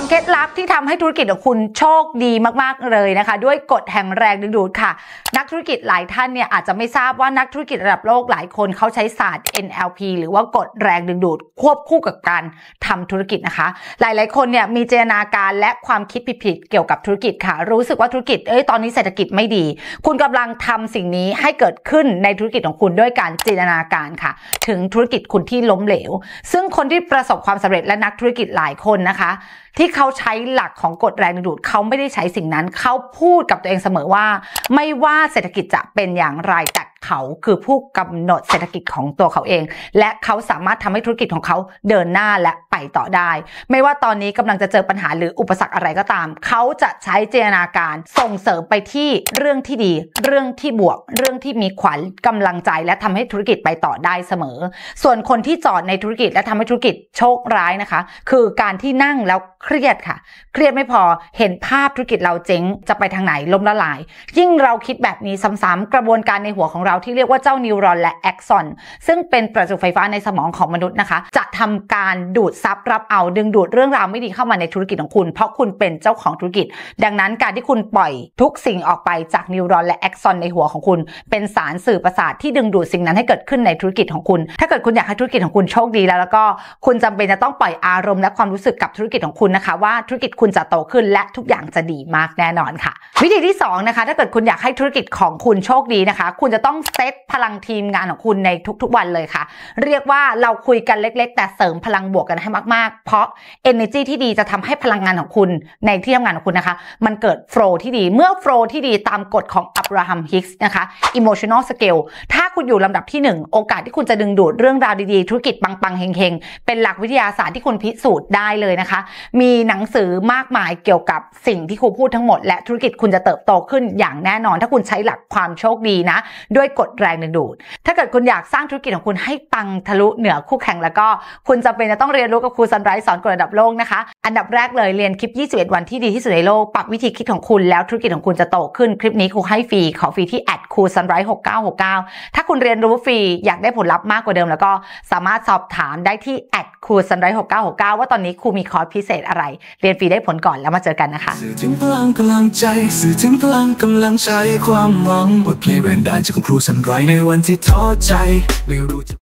องเคล็ดลับที่ทำให้ธุรกิจของคุณโชคดีมากๆ เลยนะคะ ด้วยกฎแห่งแรงดึงดูดค่ะ นักธุรกิจหลายท่านเนี่ยอาจจะไม่ทราบว่านักธุรกิจระดับโลกหลายคนเขาใช้ศาสตร์ NLP หรือว่ากฎแรงดึงดูด ควบคู่กับการทำธุรกิจนะคะ หลายๆ คนเนี่ยมีเจตนาการและความคิดผิดๆเกี่ยวกับธุรกิจค่ะ รู้สึกว่าธุรกิจเอ้ยตอนนี้เศรษฐกิจไม่ดี คุณกำลังทำสิ่งนี้ให้เกิดขึ้นในธุรกิจของคุณด้วยการจินตนาการค่ะ ถึงธุรกิจคุณที่ล้มเหลว ซึ่งคนที่ประสบความสำเร็จและนักธุรกิจหลายคนนะคะที่เขาใช้หลักของกฎแรงดึงดูดเขาไม่ได้ใช้สิ่งนั้น เขาพูดกับตัวเองเสมอว่า ไม่ว่าเศรษฐกิจจะเป็นอย่างไรแต่เขา คือผู้กำหนดเศรษฐกิจของตัวเขาเอง และเขาสามารถทำให้ธุรกิจของเขาเดินหน้าและส่ต่อได้ ไม่ว่าตอนนี้กำลังจะเจอปัญหาหรืออุปสรรคอะไรก็ตาม เขาจะใช้เจนาการส่งเสริมไปที่เรื่องที่ดี เรื่องที่บวกเรื่องที่มีขวัญกำลังใจและทำให้ธุรกิจไปต่อได้เสมอ ส่วนคนที่จอดในธุรกิจ และทำให้ธุรกิจโชคร้ายนะคะ คือการที่นั่งแล้วเครียดค่ะ เครียดไม่พอเห็นภาพธุรกิจเราเจ๊งจะไปทางไหนล้มละลายยิ่งเราคิดแบบนี้ซ้ำๆกระบวนการในหัวของเราที่เรียกว่าเจ้านิวรอนและแอคซอนซึ่งเป็นประจุไฟฟ้าในสมองของมนุษย์นะคะจะทำการดูดซับรับรับเอาดึงดูดเรื่องราวไม่ดีเข้ามาในธุรกิจของคุณ เพราะคุณเป็นเจ้าของธุรกิจ ดังนั้นการที่คุณปล่อย ทุกสิ่งออกไปจากนิวรอน และแอคซอนในหัวของคุณเป็นสารสื่อประสาทที่ดึงดูดสิ่งนั้นให้เกิดขึ้นในธุรกิจของคุณ ถ้าเกิดคุณอยากให้ธุรกิจของคุณโชคดีแล้วแล้วก็คุณจำเป็นจะต้องปล่อยอารมณ์และความรู้สึกกับธุรกิจของคุณนะคะ ว่าธุรกิจคุณจะโตขึ้น และทุกอย่างจะดีมากแน่นอนค่ะวิธีที่ 2 นะคะถ้าเกิดคุณอยากให้ธุรกิจของคุณโชคดีนะคะ คุณจะต้องเซตพลังทีมงานของคุณในทุกๆวันเลยค่ะ เรียกว่าเราคุยกันเล็ก ๆ แต่เสริมพลังบวกกันให้มากๆ เพราะ energy ที่ดีจะทำให้พลังงานของคุณในที่ทำงานของคุณนะคะ มันเกิดโฟลที่ดีเมื่อโฟลที่ดีตามกฎของราฮัมฮิกส์นะคะ emotional skill ถ้าคุณอยู่ลำดับที่ 1 โอกาสที่คุณจะดึงดูดเรื่องราวดีๆ ธุรกิจปังๆ เฮงๆ เป็นหลักวิทยาศาสตร์ที่คุณพิสูจน์ได้เลยนะคะ มีหนังสือมากมายเกี่ยวกับสิ่งที่ครูพูดทั้งหมด และธุรกิจคุณจะเติบโตขึ้นอย่างแน่นอน ถ้าคุณใช้หลักความโชคดีนะ ด้วยกฎแรงดึงดูด ถ้าเกิดคุณอยากสร้างธุรกิจของคุณให้ปังทะลุเหนือคู่แข่งแล้วก็คุณจำเป็นจะต้องเรียนรู้กับครูซันไรส์สอนกฎระดับโลกนะคะ อันดับแรกเลยเรียนคลิป 21 วันที่ดีที่สุดในโลกปรับวิธีคิดของคุณแล้วธุรกิจของคุณจะโตขึ้นคลิปนี้ครูให้ฟรีีขอฟรีที่แอดคูซันไรหกเก้าหกเก้าถ้าคุณเรียนรู้ฟรีอยากได้ผลลัพธ์มากกว่าเดิม แล้วก็สามารถสอบถามได้ที่แอดคูซันไรหกเก้าหกเก้าว่าตอนนี้ครูมีคอร์สพิเศษอะไร เรียนฟรีได้ผลก่อนแล้วมาเจอกันนะคะสื่อถึงพลังกำลังใจสื่อถึงพลังกำลังใจความหวังบทเพลงแรงดันจากครูซันไรในวันที่ท้อใจไม่รู้